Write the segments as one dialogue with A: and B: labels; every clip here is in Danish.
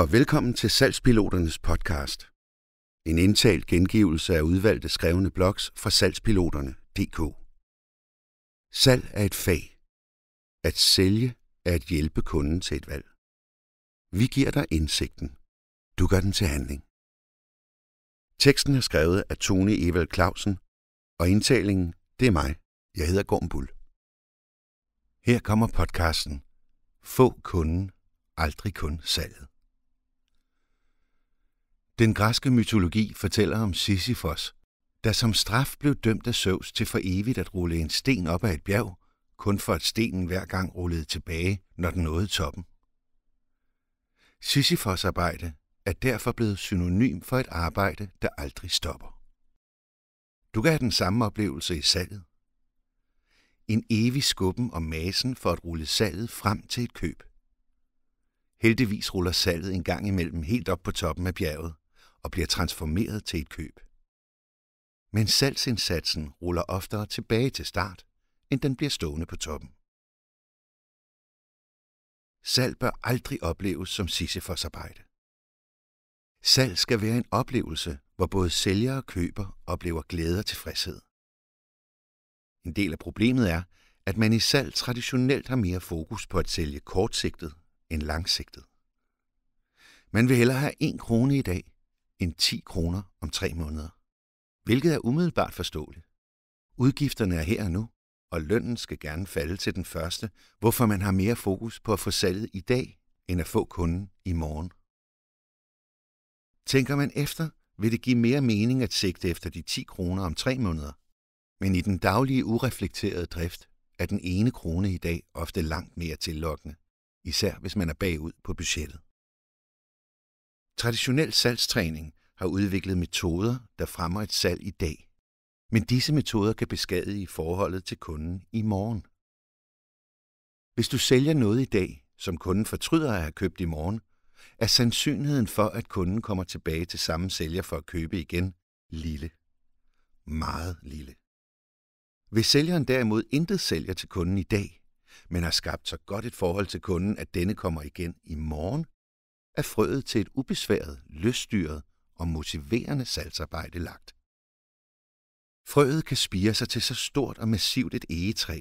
A: og velkommen til Salgspiloternes podcast. En indtalt gengivelse af udvalgte skrevne blogs fra salgspiloterne.dk. Salg er et fag. At sælge er at hjælpe kunden til et valg. Vi giver dig indsigten. Du gør den til handling. Teksten er skrevet af Tone Evald Clausen, og indtalingen, det er mig. Jeg hedder Gorm Bull. Her kommer podcasten. Få kunden, aldrig kun salget. Den græske mytologi fortæller om Sisyfos, der som straf blev dømt af Zeus til for evigt at rulle en sten op ad et bjerg, kun for at stenen hver gang rullede tilbage, når den nåede toppen. Sisyfos arbejde er derfor blevet synonym for et arbejde, der aldrig stopper. Du kan have den samme oplevelse i salget. En evig skubben og masen for at rulle salget frem til et køb. Heldigvis ruller salget en gang imellem helt op på toppen af bjerget og bliver transformeret til et køb. Men salgsindsatsen ruller oftere tilbage til start, end den bliver stående på toppen. Salg bør aldrig opleves som Sisyfos arbejde. Salg skal være en oplevelse, hvor både sælger og køber oplever glæde og tilfredshed. En del af problemet er, at man i salg traditionelt har mere fokus på at sælge kortsigtet end langsigtet. Man vil hellere have en krone i dag, end 10 kroner om tre måneder. Hvilket er umiddelbart forståeligt. Udgifterne er her og nu, og lønnen skal gerne falde til den første, hvorfor man har mere fokus på at få salget i dag, end at få kunden i morgen. Tænker man efter, vil det give mere mening at sigte efter de 10 kroner om tre måneder. Men i den daglige ureflekterede drift er den ene krone i dag ofte langt mere tillokkende, især hvis man er bagud på budgettet. Traditionel salgstræning har udviklet metoder, der fremmer et salg i dag. Men disse metoder kan beskadige forholdet til kunden i morgen. Hvis du sælger noget i dag, som kunden fortryder at have købt i morgen, er sandsynligheden for, at kunden kommer tilbage til samme sælger for at købe igen, lille. Meget lille. Hvis sælgeren derimod intet sælger til kunden i dag, men har skabt så godt et forhold til kunden, at denne kommer igen i morgen, er frøet til et ubesværet, løsstyret og motiverende salgsarbejde lagt. Frøet kan spire sig til så stort og massivt et egetræ,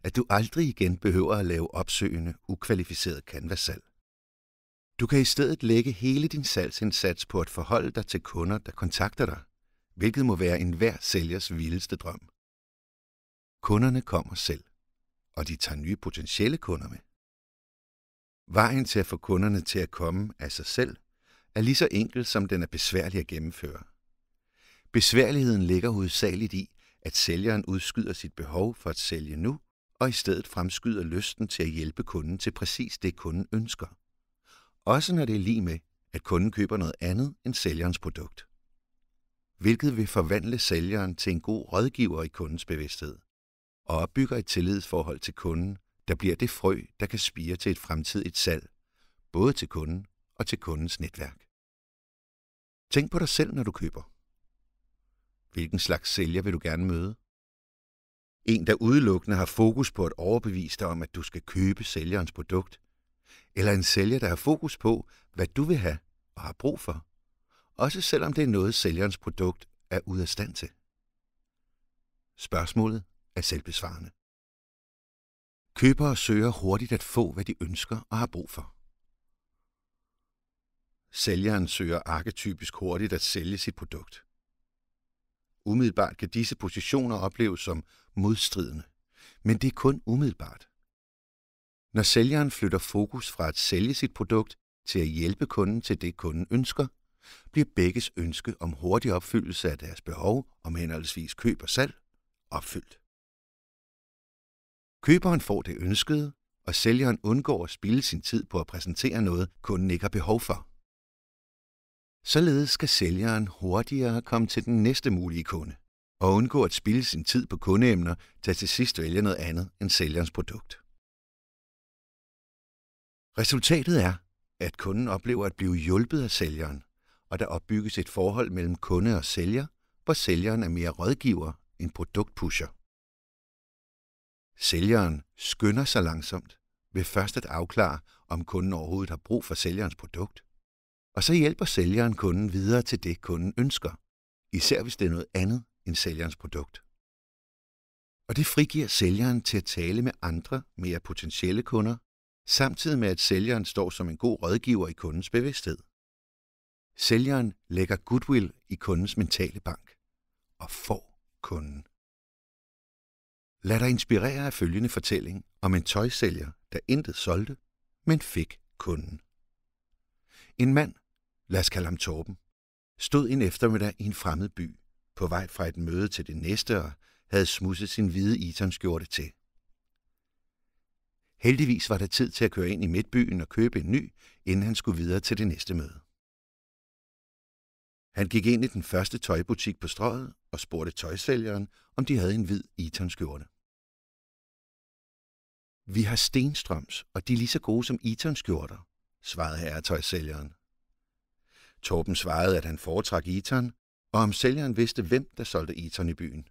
A: at du aldrig igen behøver at lave opsøgende, ukvalificeret canvas-salg. Du kan i stedet lægge hele din salgsindsats på at forholde dig til kunder, der kontakter dig, hvilket må være enhver sælgers vildeste drøm. Kunderne kommer selv, og de tager nye potentielle kunder med. Vejen til at få kunderne til at komme af sig selv, er lige så enkel som den er besværlig at gennemføre. Besværligheden ligger hovedsageligt i, at sælgeren udskyder sit behov for at sælge nu, og i stedet fremskyder lysten til at hjælpe kunden til præcis det, kunden ønsker. Også når det er lige med, at kunden køber noget andet end sælgerens produkt. Hvilket vil forvandle sælgeren til en god rådgiver i kundens bevidsthed og opbygger et tillidsforhold til kunden, der bliver det frø, der kan spire til et fremtidigt salg, både til kunden og til kundens netværk. Tænk på dig selv, når du køber. Hvilken slags sælger vil du gerne møde? En, der udelukkende har fokus på at overbevise dig om, at du skal købe sælgerens produkt. Eller en sælger, der har fokus på, hvad du vil have og har brug for. Også selvom det er noget, sælgerens produkt er ude af stand til. Spørgsmålet er selvbesvarende. Købere søger hurtigt at få, hvad de ønsker og har brug for. Sælgeren søger arketypisk hurtigt at sælge sit produkt. Umiddelbart kan disse positioner opleves som modstridende, men det er kun umiddelbart. Når sælgeren flytter fokus fra at sælge sit produkt til at hjælpe kunden til det, kunden ønsker, bliver begges ønske om hurtig opfyldelse af deres behov, om henholdsvis køb og salg, opfyldt. Køberen får det ønskede, og sælgeren undgår at spilde sin tid på at præsentere noget, kunden ikke har behov for. Således skal sælgeren hurtigere komme til den næste mulige kunde, og undgå at spilde sin tid på kundeemner, der til sidst vælge noget andet end sælgerens produkt. Resultatet er, at kunden oplever at blive hjulpet af sælgeren, og der opbygges et forhold mellem kunde og sælger, hvor sælgeren er mere rådgiver end produktpusher. Sælgeren skynder sig langsomt ved først at afklare, om kunden overhovedet har brug for sælgerens produkt. Og så hjælper sælgeren kunden videre til det, kunden ønsker, især hvis det er noget andet end sælgerens produkt. Og det frigiver sælgeren til at tale med andre, mere potentielle kunder, samtidig med at sælgeren står som en god rådgiver i kundens bevidsthed. Sælgeren lægger goodwill i kundens mentale bank og får kunden. Lad dig inspirere af følgende fortælling om en tøjsælger, der intet solgte, men fik kunden. En mand, lad os kalde ham Torben, stod en eftermiddag i en fremmed by, på vej fra et møde til det næste og havde smudset sin hvide Eton-skjorte til. Heldigvis var der tid til at køre ind i midtbyen og købe en ny, inden han skulle videre til det næste møde. Han gik ind i den første tøjbutik på strøget og spurgte tøjsælgeren, om de havde en hvid Eton-skjorte. Vi har stenstrøms, og de er lige så gode som Itons skjorter, svarede herretøjsælgeren. Torben svarede, at han foretrak Iton, og om sælgeren vidste, hvem der solgte Iton i byen.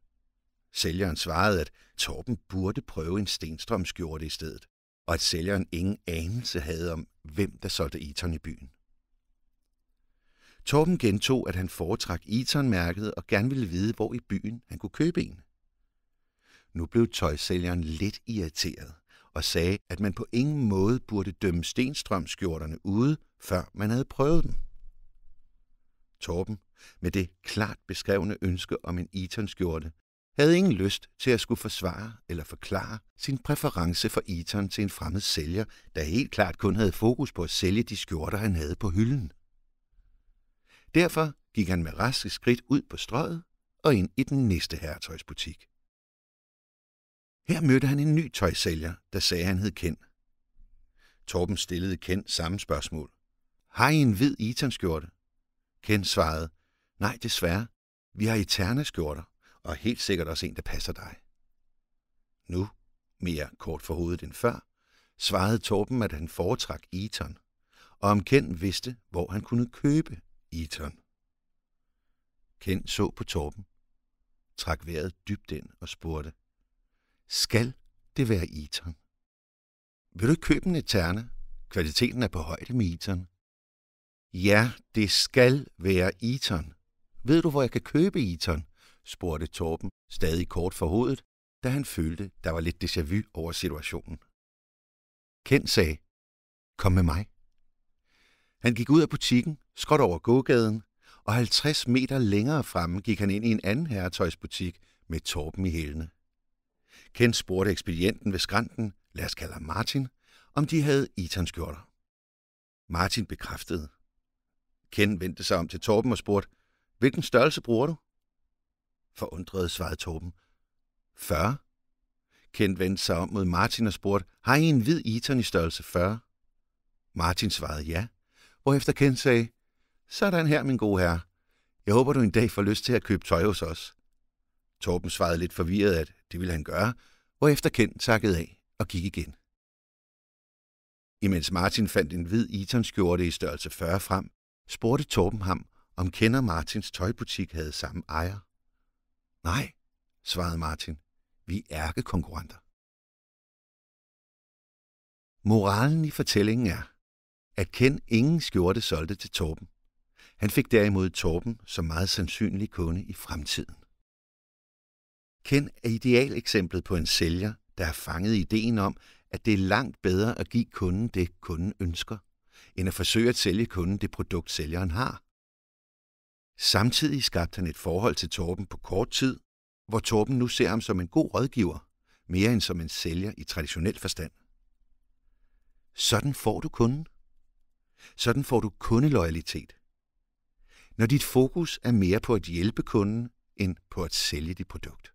A: Sælgeren svarede, at Torben burde prøve en stenstrømskjorte i stedet, og at sælgeren ingen anelse havde om, hvem der solgte Iton i byen. Torben gentog, at han foretrak Iton-mærket og gerne ville vide, hvor i byen han kunne købe en. Nu blev tøjsælgeren lidt irriteret og sagde, at man på ingen måde burde dømme stenstrømskjorterne ude, før man havde prøvet dem. Torben, med det klart beskrevne ønske om en Eton-skjorte, havde ingen lyst til at skulle forsvare eller forklare sin præference for Eton til en fremmed sælger, der helt klart kun havde fokus på at sælge de skjorter, han havde på hylden. Derfor gik han med raske skridt ud på strøget og ind i den næste herretøjsbutik. Her mødte han en ny tøjsælger, der sagde, at han hed Ken. Torben stillede Ken samme spørgsmål. Har I en hvid Eton-skjorte? Ken svarede, nej desværre, vi har eterne skjorter, og helt sikkert også en, der passer dig. Nu, mere kort for hovedet end før, svarede Torben, at han foretrak Eton, og om Ken vidste, hvor han kunne købe Eton. Ken så på Torben, trak vejret dybt ind og spurgte – skal det være Eton. Vil du ikke købe en Eterna? Kvaliteten er på højde med Eton. Ja, det skal være Eton. Ved du, hvor jeg kan købe Eton? spurgte Torben stadig kort for hovedet, da han følte, der var lidt déjà vu over situationen. Kent sagde, kom med mig. Han gik ud af butikken, skråt over gågaden, og 50 meter længere fremme gik han ind i en anden herretøjsbutik med Torben i hælene. Ken spurgte ekspedienten ved skrænten, lad os kalde ham Martin, om de havde Eton-skjorter. Martin bekræftede. Ken vendte sig om til Torben og spurgte, hvilken størrelse bruger du? Forundret svarede Torben, 40. Ken vendte sig om mod Martin og spurgte, har I en hvid Eton i størrelse 40? Martin svarede ja, hvorefter Ken sagde, sådan her, min gode herre. Jeg håber, du en dag får lyst til at købe tøj hos os. Torben svarede lidt forvirret, at det ville han gøre, hvorefter Ken takkede af og gik igen. Imens Martin fandt en hvid Eton-skjorte i størrelse 40 frem, spurgte Torben ham, om kender Martins tøjbutik havde samme ejer. Nej, svarede Martin. Vi er konkurrenter. Moralen i fortællingen er, at Ken ingen skjorte solgte til Torben. Han fik derimod Torben som meget sandsynlig kunde i fremtiden. Ken er idealeksemplet på en sælger, der har fanget ideen om, at det er langt bedre at give kunden det, kunden ønsker, end at forsøge at sælge kunden det produkt, sælgeren har. Samtidig skabte han et forhold til Torben på kort tid, hvor Torben nu ser ham som en god rådgiver, mere end som en sælger i traditionel forstand. Sådan får du kunden. Sådan får du kundeloyalitet. Når dit fokus er mere på at hjælpe kunden, end på at sælge dit produkt.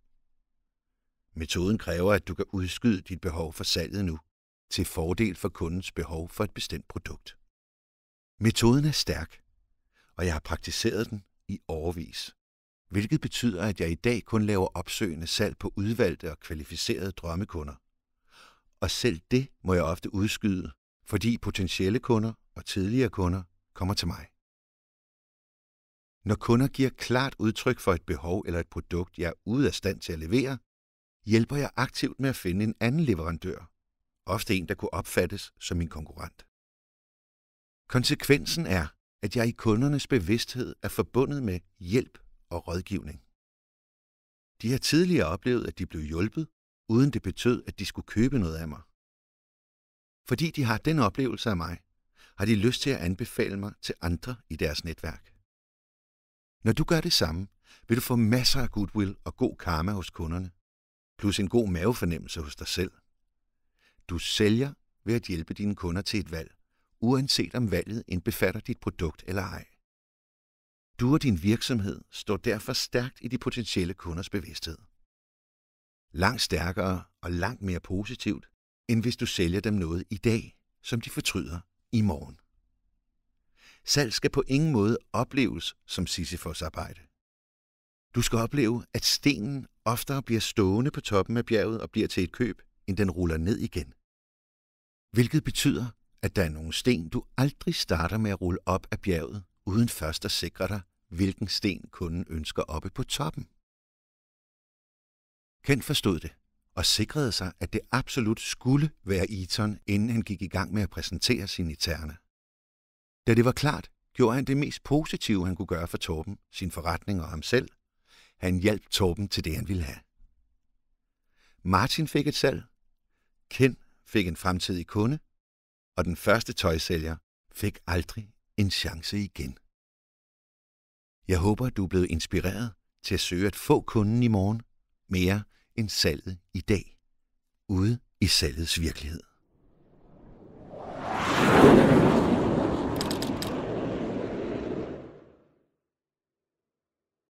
A: Metoden kræver, at du kan udskyde dit behov for salget nu, til fordel for kundens behov for et bestemt produkt. Metoden er stærk, og jeg har praktiseret den i overvis, hvilket betyder, at jeg i dag kun laver opsøgende salg på udvalgte og kvalificerede drømmekunder. Og selv det må jeg ofte udskyde, fordi potentielle kunder og tidligere kunder kommer til mig. Når kunder giver klart udtryk for et behov eller et produkt, jeg er ude af stand til at levere, hjælper jeg aktivt med at finde en anden leverandør, ofte en, der kunne opfattes som min konkurrent. Konsekvensen er, at jeg i kundernes bevidsthed er forbundet med hjælp og rådgivning. De har tidligere oplevet, at de blev hjulpet, uden det betød, at de skulle købe noget af mig. Fordi de har den oplevelse af mig, har de lyst til at anbefale mig til andre i deres netværk. Når du gør det samme, vil du få masser af goodwill og god karma hos kunderne, plus en god mavefornemmelse hos dig selv. Du sælger ved at hjælpe dine kunder til et valg, uanset om valget indbefatter dit produkt eller ej. Du og din virksomhed står derfor stærkt i de potentielle kunders bevidsthed. Langt stærkere og langt mere positivt, end hvis du sælger dem noget i dag, som de fortryder i morgen. Salg skal på ingen måde opleves som Sisyfos arbejde. Du skal opleve, at stenen oftere bliver stående på toppen af bjerget og bliver til et køb, end den ruller ned igen. Hvilket betyder, at der er nogle sten, du aldrig starter med at rulle op af bjerget, uden først at sikre dig, hvilken sten kunden ønsker oppe på toppen. Kent forstod det og sikrede sig, at det absolut skulle være Eton, inden han gik i gang med at præsentere sine eterner. Da det var klart, gjorde han det mest positive, han kunne gøre for Torben, sin forretning og ham selv, han hjalp Torben til det, han ville have. Martin fik et salg, Ken fik en fremtidig kunde, og den første tøjsælger fik aldrig en chance igen. Jeg håber, du er blevet inspireret til at søge at få kunden i morgen mere end salget i dag, ude i salgets virkelighed.